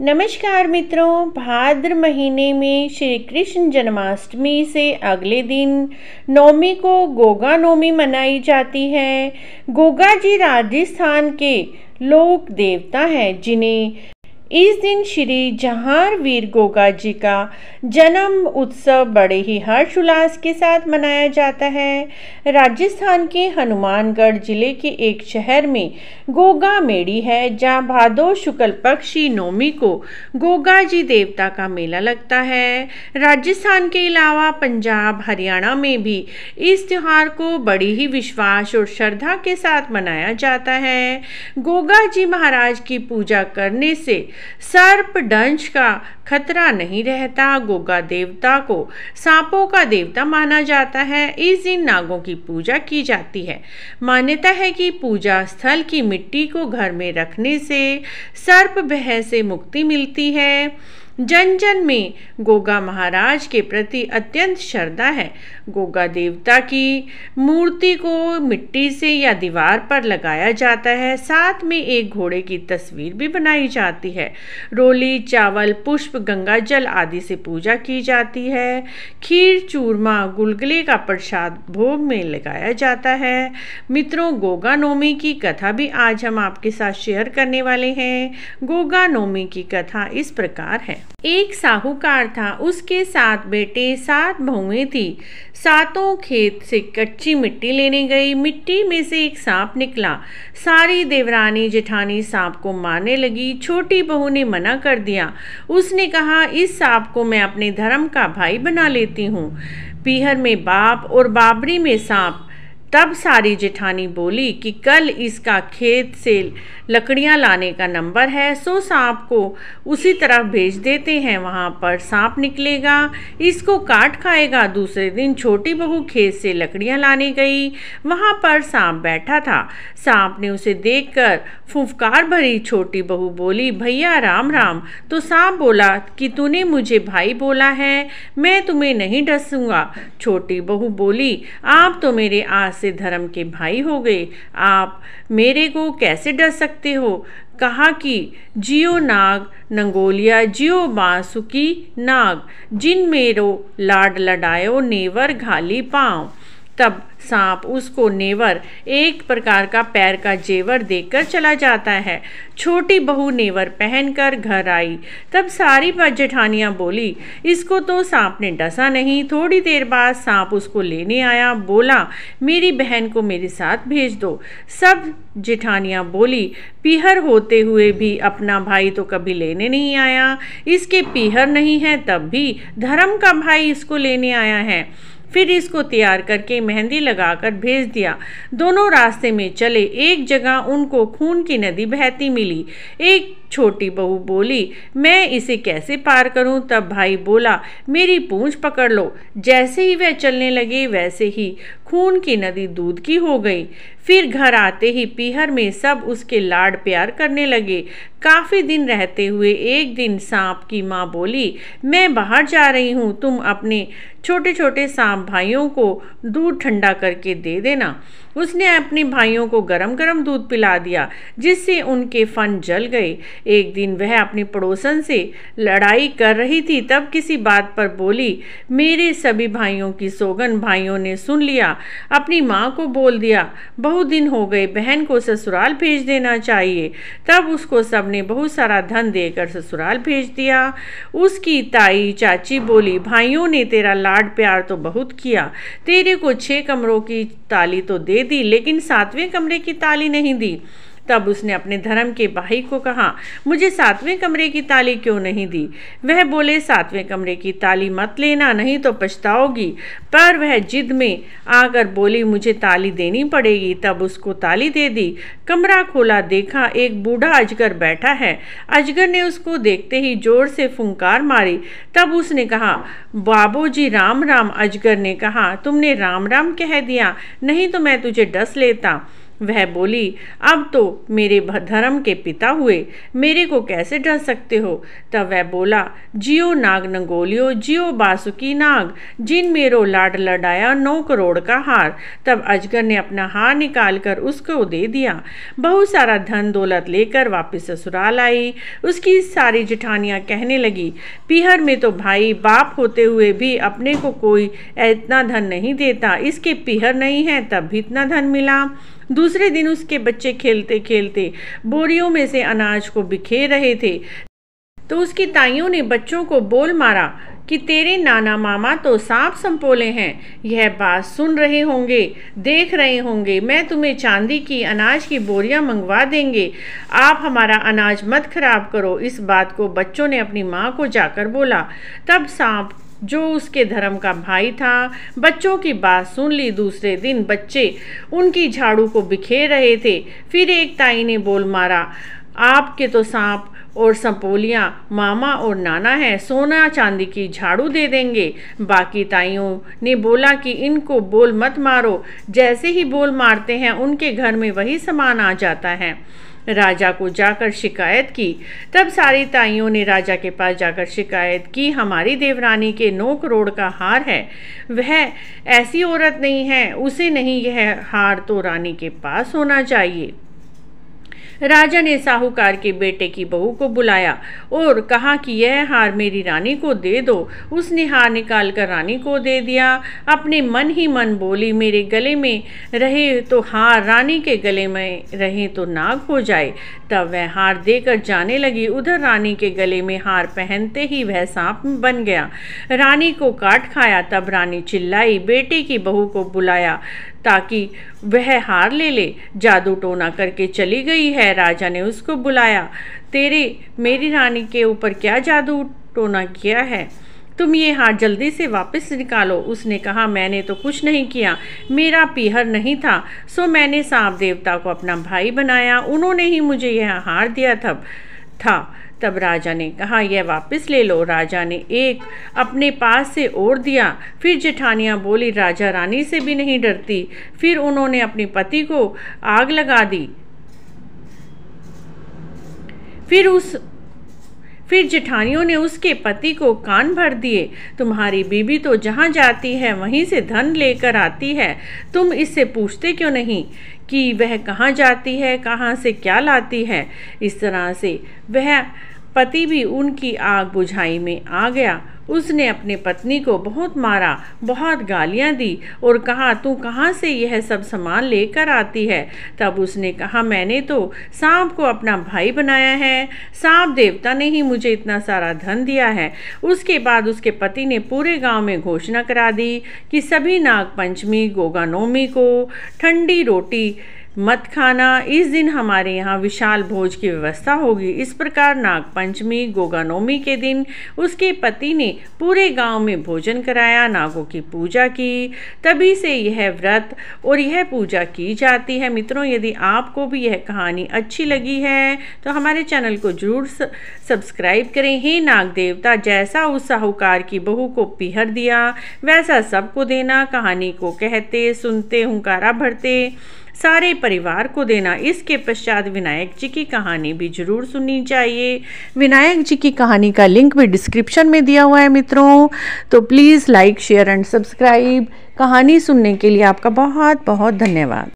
नमस्कार मित्रों भाद्र महीने में श्री कृष्ण जन्माष्टमी से अगले दिन नवमी को गोगा नवमी मनाई जाती है गोगा जी राजस्थान के लोक देवता हैं जिन्हें इस दिन श्री जहार वीर गोगा जी का जन्म उत्सव बड़े ही हर्षोल्लास के साथ मनाया जाता है राजस्थान के हनुमानगढ़ जिले के एक शहर में गोगा मेड़ी है जहाँ भादो शुक्ल पक्षी नौमी को गोगा जी देवता का मेला लगता है राजस्थान के अलावा पंजाब हरियाणा में भी इस त्यौहार को बड़ी ही विश्वास और श्रद्धा के साथ मनाया जाता है गोगा जी महाराज की पूजा करने से सर्प दंश का खतरा नहीं रहता गोगा देवता को सांपों का देवता माना जाता है इस दिन नागों की पूजा की जाती है मान्यता है कि पूजा स्थल की मिट्टी को घर में रखने से सर्प भय से मुक्ति मिलती है जन जन में गोगा महाराज के प्रति अत्यंत श्रद्धा है गोगा देवता की मूर्ति को मिट्टी से या दीवार पर लगाया जाता है साथ में एक घोड़े की तस्वीर भी बनाई जाती है रोली चावल पुष्प गंगा जल आदि से पूजा की जाती है खीर चूरमा गुलगुले का प्रसाद भोग में लगाया जाता है मित्रों गोगा नवमी की कथा भी आज हम आपके साथ शेयर करने वाले हैं गोगा नवमी की कथा इस प्रकार है एक साहूकार था उसके सात बेटे सात बहुएं थी सातों खेत से कच्ची मिट्टी लेने गई मिट्टी में से एक सांप निकला सारी देवरानी जेठानी सांप को मारने लगी छोटी बहू ने मना कर दिया उसने कहा इस सांप को मैं अपने धर्म का भाई बना लेती हूँ पीहर में बाप और बाबरी में सांप तब सारी जेठानी बोली कि कल इसका खेत से लकड़ियां लाने का नंबर है सो सांप को उसी तरफ भेज देते हैं वहाँ पर सांप निकलेगा इसको काट खाएगा दूसरे दिन छोटी बहू खेत से लकड़ियां लाने गई वहाँ पर सांप बैठा था सांप ने उसे देखकर फुफकार भरी छोटी बहू बोली भैया राम राम तो सांप बोला कि तूने मुझे भाई बोला है मैं तुम्हें नहीं डसूँगा छोटी बहू बोली आप तो मेरे आस से धर्म के भाई हो गए आप मेरे को कैसे डर सकते हो कहा कि जियो नाग नंगोलिया जियो बांसुकी नाग जिन मेरो लाड लडायो नेवर घाली पाँव तब सांप उसको नेवर एक प्रकार का पैर का जेवर देकर चला जाता है छोटी बहू नेवर पहनकर घर आई तब सारी जेठानियाँ बोली इसको तो सांप ने डसा नहीं थोड़ी देर बाद सांप उसको लेने आया बोला मेरी बहन को मेरे साथ भेज दो सब जेठानियाँ बोली पीहर होते हुए भी अपना भाई तो कभी लेने नहीं आया इसके पीहर नहीं है तब भी धर्म का भाई इसको लेने आया है फिर इसको तैयार करके मेहंदी लगाकर भेज दिया दोनों रास्ते में चले एक जगह उनको खून की नदी बहती मिली एक छोटी बहू बोली मैं इसे कैसे पार करूं तब भाई बोला मेरी पूंछ पकड़ लो जैसे ही वह चलने लगी वैसे ही खून की नदी दूध की हो गई फिर घर आते ही पीहर में सब उसके लाड प्यार करने लगे काफ़ी दिन रहते हुए एक दिन सांप की माँ बोली मैं बाहर जा रही हूँ तुम अपने छोटे छोटे सांप भाइयों को दूध ठंडा करके दे देना उसने अपने भाइयों को गरम गरम दूध पिला दिया जिससे उनके फन जल गए एक दिन वह अपने पड़ोसन से लड़ाई कर रही थी तब किसी बात पर बोली मेरे सभी भाइयों की सोगन भाइयों ने सुन लिया अपनी माँ को बोल दिया बहुत दिन हो गए बहन को ससुराल भेज देना चाहिए तब उसको सबने बहुत सारा धन देकर ससुराल भेज दिया उसकी ताई चाची बोली भाइयों ने तेरा लाड प्यार तो बहुत किया तेरे को छः कमरों की ताली तो दे दी लेकिन सातवें कमरे की ताली नहीं दी तब उसने अपने धर्म के भाई को कहा मुझे सातवें कमरे की ताली क्यों नहीं दी वह बोले सातवें कमरे की ताली मत लेना नहीं तो पछताओगी पर वह जिद में आकर बोली मुझे ताली देनी पड़ेगी तब उसको ताली दे दी कमरा खोला देखा एक बूढ़ा अजगर बैठा है अजगर ने उसको देखते ही जोर से फुंकार मारी तब उसने कहा बाबू जी राम राम अजगर ने कहा तुमने राम राम कह दिया नहीं तो मैं तुझे डस लेता वह बोली अब तो मेरे धर्म के पिता हुए मेरे को कैसे डर सकते हो तब वह बोला जियो नाग नंगोलियो जियो बासुकी नाग जिन मेरो लाड लड़ाया नौ करोड़ का हार तब अजगर ने अपना हार निकाल कर उसको दे दिया बहुत सारा धन दौलत लेकर वापस ससुराल आई उसकी सारी जिठानियाँ कहने लगी पीहर में तो भाई बाप होते हुए भी अपने को कोई इतना धन नहीं देता इसके पीहर नहीं है तब भी इतना धन मिला दूसरा दूसरे दिन उसके बच्चे खेलते खेलते बोरियों में से अनाज को बिखेर रहे थे तो उसकी ताइयों ने बच्चों को बोल मारा कि तेरे नाना मामा तो सांप संपोले हैं यह बात सुन रहे होंगे देख रहे होंगे मैं तुम्हें चांदी की अनाज की बोरियां मंगवा देंगे आप हमारा अनाज मत खराब करो इस बात को बच्चों ने अपनी माँ को जाकर बोला तब सांप जो उसके धर्म का भाई था बच्चों की बात सुन ली दूसरे दिन बच्चे उनकी झाड़ू को बिखेर रहे थे फिर एक ताई ने बोल मारा आपके तो सांप और संपोलियाँ मामा और नाना हैं सोना चांदी की झाड़ू दे देंगे बाकी ताइयों ने बोला कि इनको बोल मत मारो जैसे ही बोल मारते हैं उनके घर में वही सामान आ जाता है राजा को जाकर शिकायत की तब सारी ताइयों ने राजा के पास जाकर शिकायत की हमारी देवरानी के नौ करोड़ का हार है वह ऐसी औरत नहीं है उसे नहीं यह हार तो रानी के पास होना चाहिए राजा ने साहूकार के बेटे की बहू को बुलाया और कहा कि यह हार मेरी रानी को दे दो उसने हार निकाल कर रानी को दे दिया अपने मन ही मन बोली मेरे गले में रहे तो हार रानी के गले में रहे तो नाग हो जाए तब वह हार देकर जाने लगी उधर रानी के गले में हार पहनते ही वह सांप बन गया रानी को काट खाया तब रानी चिल्लाई बेटे की बहू को बुलाया ताकि वह हार ले ले जादू टोना करके चली गई है राजा ने उसको बुलाया तेरे मेरी रानी के ऊपर क्या जादू टोना किया है तुम ये हाथ जल्दी से वापस निकालो उसने कहा मैंने तो कुछ नहीं किया मेरा पीहर नहीं था सो मैंने सांप देवता को अपना भाई बनाया उन्होंने ही मुझे यह हार दिया था था तब राजा ने कहा यह वापस ले लो राजा ने एक अपने पास से ओढ़ दिया फिर जेठानियाँ बोली राजा रानी से भी नहीं डरती फिर उन्होंने अपने पति को आग लगा दी फिर उस फिर जेठानियों ने उसके पति को कान भर दिए तुम्हारी बीबी तो जहाँ जाती है वहीं से धन लेकर आती है तुम इससे पूछते क्यों नहीं कि वह कहाँ जाती है कहाँ से क्या लाती है इस तरह से वह पति भी उनकी आग बुझाई में आ गया उसने अपनी पत्नी को बहुत मारा बहुत गालियाँ दी और कहा तू कहाँ से यह सब सामान लेकर आती है तब उसने कहा मैंने तो सांप को अपना भाई बनाया है सांप देवता ने ही मुझे इतना सारा धन दिया है उसके बाद उसके पति ने पूरे गांव में घोषणा करा दी कि सभी नागपंचमी गोगा नवमी को ठंडी रोटी मत खाना इस दिन हमारे यहाँ विशाल भोज की व्यवस्था होगी इस प्रकार नागपंचमी गोगानोमी के दिन उसके पति ने पूरे गांव में भोजन कराया नागों की पूजा की तभी से यह व्रत और यह पूजा की जाती है मित्रों यदि आपको भी यह कहानी अच्छी लगी है तो हमारे चैनल को जरूर सब्सक्राइब करें हे नाग देवता जैसा उस साहूकार की बहू को पीहर दिया वैसा सबको देना कहानी को कहते सुनते हुंकारा भरते सारे परिवार को देना इसके पश्चात विनायक जी की कहानी भी जरूर सुननी चाहिए विनायक जी की कहानी का लिंक भी डिस्क्रिप्शन में दिया हुआ है मित्रों तो please like share and subscribe कहानी सुनने के लिए आपका बहुत बहुत धन्यवाद